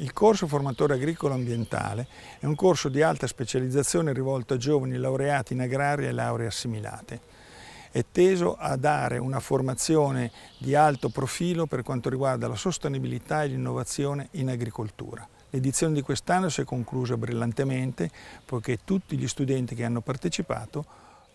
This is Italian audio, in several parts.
Il corso formatore agricolo ambientale è un corso di alta specializzazione rivolto a giovani laureati in agraria e lauree assimilate. È teso a dare una formazione di alto profilo per quanto riguarda la sostenibilità e l'innovazione in agricoltura. L'edizione di quest'anno si è conclusa brillantemente poiché tutti gli studenti che hanno partecipato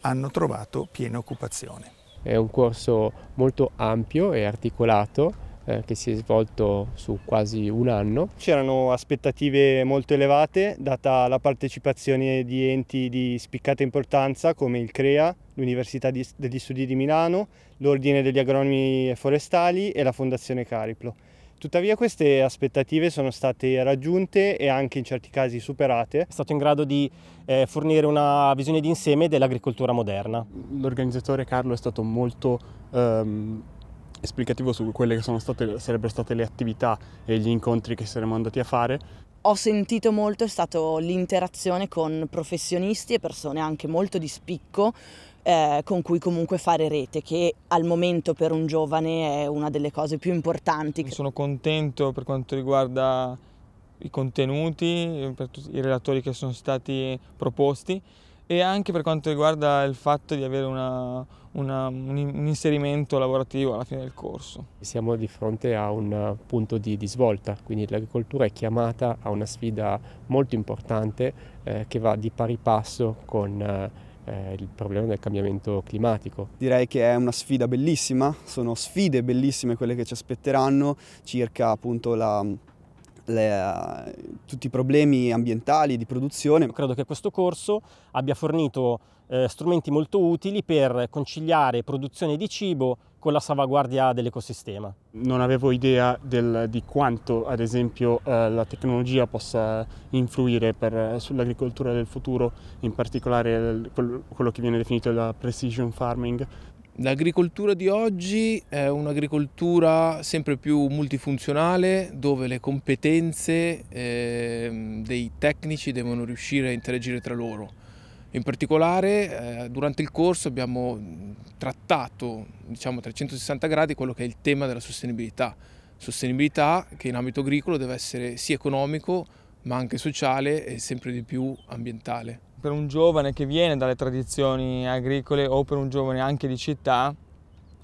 hanno trovato piena occupazione. È un corso molto ampio e articolato eh, che si è svolto su quasi un anno. C'erano aspettative molto elevate data la partecipazione di enti di spiccata importanza come il CREA, l'Università degli Studi di Milano, l'Ordine degli Agronomi Forestali e la Fondazione Cariplo. Tuttavia queste aspettative sono state raggiunte e anche in certi casi superate. È stato in grado di eh, fornire una visione d'insieme dell'agricoltura moderna. L'organizzatore Carlo è stato molto ehm esplicativo su quelle che state, sarebbero state le attività e gli incontri che saremmo andati a fare. Ho sentito molto è stata l'interazione con professionisti e persone anche molto di spicco eh, con cui comunque fare rete, che al momento per un giovane è una delle cose più importanti. Sono contento per quanto riguarda i contenuti, per i relatori che sono stati proposti e anche per quanto riguarda il fatto di avere una, una, un inserimento lavorativo alla fine del corso. Siamo di fronte a un punto di, di svolta, quindi l'agricoltura è chiamata a una sfida molto importante eh, che va di pari passo con eh, il problema del cambiamento climatico. Direi che è una sfida bellissima, sono sfide bellissime quelle che ci aspetteranno circa appunto la le, eh, tutti i problemi ambientali di produzione. Credo che questo corso abbia fornito eh, strumenti molto utili per conciliare produzione di cibo con la salvaguardia dell'ecosistema. Non avevo idea del, di quanto, ad esempio, eh, la tecnologia possa influire eh, sull'agricoltura del futuro, in particolare quello che viene definito la precision farming, L'agricoltura di oggi è un'agricoltura sempre più multifunzionale dove le competenze eh, dei tecnici devono riuscire a interagire tra loro. In particolare eh, durante il corso abbiamo mm, trattato diciamo 360 gradi quello che è il tema della sostenibilità. Sostenibilità che in ambito agricolo deve essere sia economico ma anche sociale e sempre di più ambientale per un giovane che viene dalle tradizioni agricole o per un giovane anche di città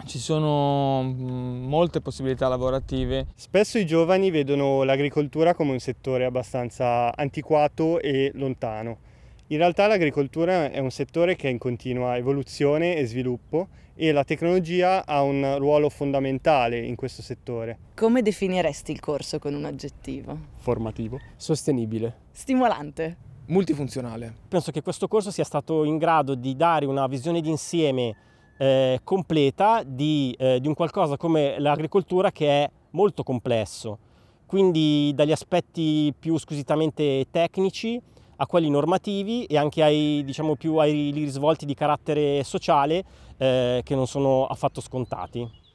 ci sono mm, molte possibilità lavorative. Spesso i giovani vedono l'agricoltura come un settore abbastanza antiquato e lontano. In realtà l'agricoltura è un settore che è in continua evoluzione e sviluppo e la tecnologia ha un ruolo fondamentale in questo settore. Come definiresti il corso con un aggettivo? Formativo. Sostenibile. Stimolante multifunzionale. Penso che questo corso sia stato in grado di dare una visione d'insieme eh, completa di, eh, di un qualcosa come l'agricoltura che è molto complesso, quindi dagli aspetti più squisitamente tecnici a quelli normativi e anche ai, diciamo, più ai risvolti di carattere sociale eh, che non sono affatto scontati.